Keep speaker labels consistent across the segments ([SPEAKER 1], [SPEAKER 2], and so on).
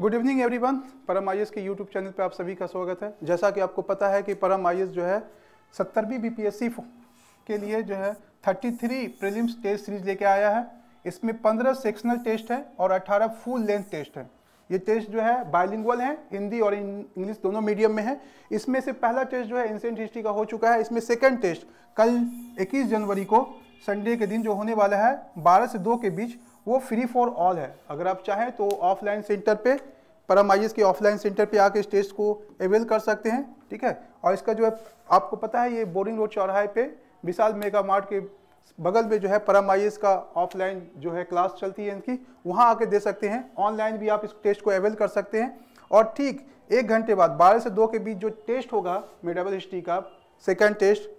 [SPEAKER 1] good evening everyone परम आई के YouTube channel पे आप सभी का स्वागत है जैसा कि आपको पता है कि परम आई जो है सत्तरवीं बी पी एस सी के लिए जो है thirty three prelims test series लेके आया है इसमें पंद्रह सेक्शनल टेस्ट है और अट्ठारह फुल लेंथ टेस्ट है ये टेस्ट जो है बायलिंगल है हिंदी और इंग्लिश दोनों मीडियम में है इसमें से पहला टेस्ट जो है एंसेंट हिस्ट्री का हो चुका है इसमें सेकेंड टेस्ट कल इक्कीस जनवरी को संडे के दिन जो होने वाला है बारह से दो के बीच वो फ्री फॉर ऑल है अगर आप चाहें तो ऑफलाइन सेंटर पे परमाइज के ऑफलाइन सेंटर पे आके इस टेस्ट को अवेल कर सकते हैं ठीक है और इसका जो है आपको पता है ये बोरिंग रोड चौराहे पे विशाल मेगा मार्ट के बगल में जो है परमाइज का ऑफलाइन जो है क्लास चलती है इनकी वहाँ आके दे सकते हैं ऑनलाइन भी आप इस टेस्ट को अवेल कर सकते हैं और ठीक एक घंटे बाद बारह से दो के बीच जो टेस्ट होगा मेडेबल हिस्ट्री का सेकेंड टेस्ट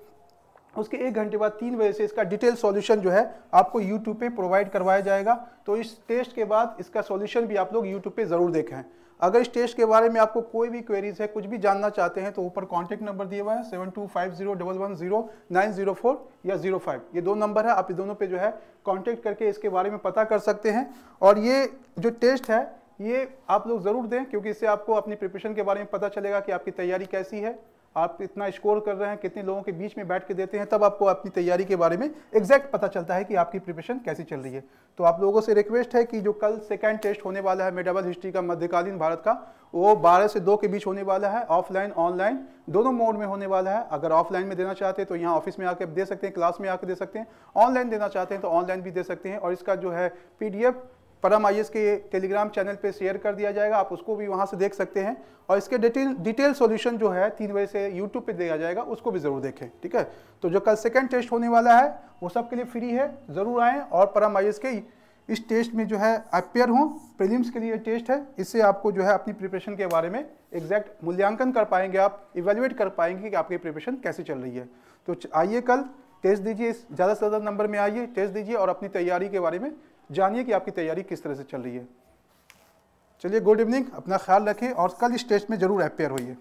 [SPEAKER 1] उसके एक घंटे बाद तीन बजे से इसका डिटेल सॉल्यूशन जो है आपको यूट्यूब पे प्रोवाइड करवाया जाएगा तो इस टेस्ट के बाद इसका सॉल्यूशन भी आप लोग यूट्यूब पे ज़रूर देखें अगर इस टेस्ट के बारे में आपको कोई भी क्वेरीज है कुछ भी जानना चाहते हैं तो ऊपर कॉन्टैक्ट नंबर दिया हुआ है seven two five zero double one zero nine zero four या जीरो फाइव ये दो नंबर है आप इस दोनों पे जो है कॉन्टैक्ट करके इसके बारे में पता कर सकते हैं और ये जो टेस्ट है ये आप लोग ज़रूर दें क्योंकि इससे आपको अपनी प्रिपरेशन के बारे में पता चलेगा कि आपकी तैयारी कैसी है आप इतना स्कोर कर रहे हैं कितने लोगों के बीच में बैठ के देते हैं तब आपको अपनी तैयारी के बारे में एग्जैक्ट पता चलता है कि आपकी प्रिपरेशन कैसी चल रही है तो आप लोगों से रिक्वेस्ट है कि जो कल सेकेंड टेस्ट होने वाला है मेडाबल हिस्ट्री का मध्यकालीन भारत का वो बारह से दो के बीच होने वाला है ऑफलाइन ऑनलाइन दोनों मोड में होने वाला है अगर ऑफलाइन में देना चाहते हैं तो यहाँ ऑफिस में आके दे सकते हैं क्लास में आके दे सकते हैं ऑनलाइन देना चाहते हैं तो ऑनलाइन भी दे सकते हैं और इसका जो है पीडीएफ परम आई के टेलीग्राम चैनल पे शेयर कर दिया जाएगा आप उसको भी वहाँ से देख सकते हैं और इसके डिटेल डिटेल सोल्यूशन जो है तीन बजे से यूट्यूब पे दिया जाएगा उसको भी ज़रूर देखें ठीक है तो जो कल सेकंड टेस्ट होने वाला है वो सब के लिए फ्री है ज़रूर आएँ और परम आई के इस टेस्ट में जो है अपेयर हों प्रीलिम्स के लिए टेस्ट है इससे आपको जो है अपनी प्रिपरेशन के बारे में एग्जैक्ट मूल्यांकन कर पाएंगे आप इवेल्युएट कर पाएंगे कि आपकी प्रिपरेशन कैसे चल रही है तो आइए कल टेस्ट दीजिए ज़्यादा से ज़्यादा नंबर में आइए टेस्ट दीजिए और अपनी तैयारी के बारे में जानिए कि आपकी तैयारी किस तरह से चल रही है चलिए गुड इवनिंग अपना ख्याल रखें और कल इस टेस्ट में ज़रूर अपेयर होइए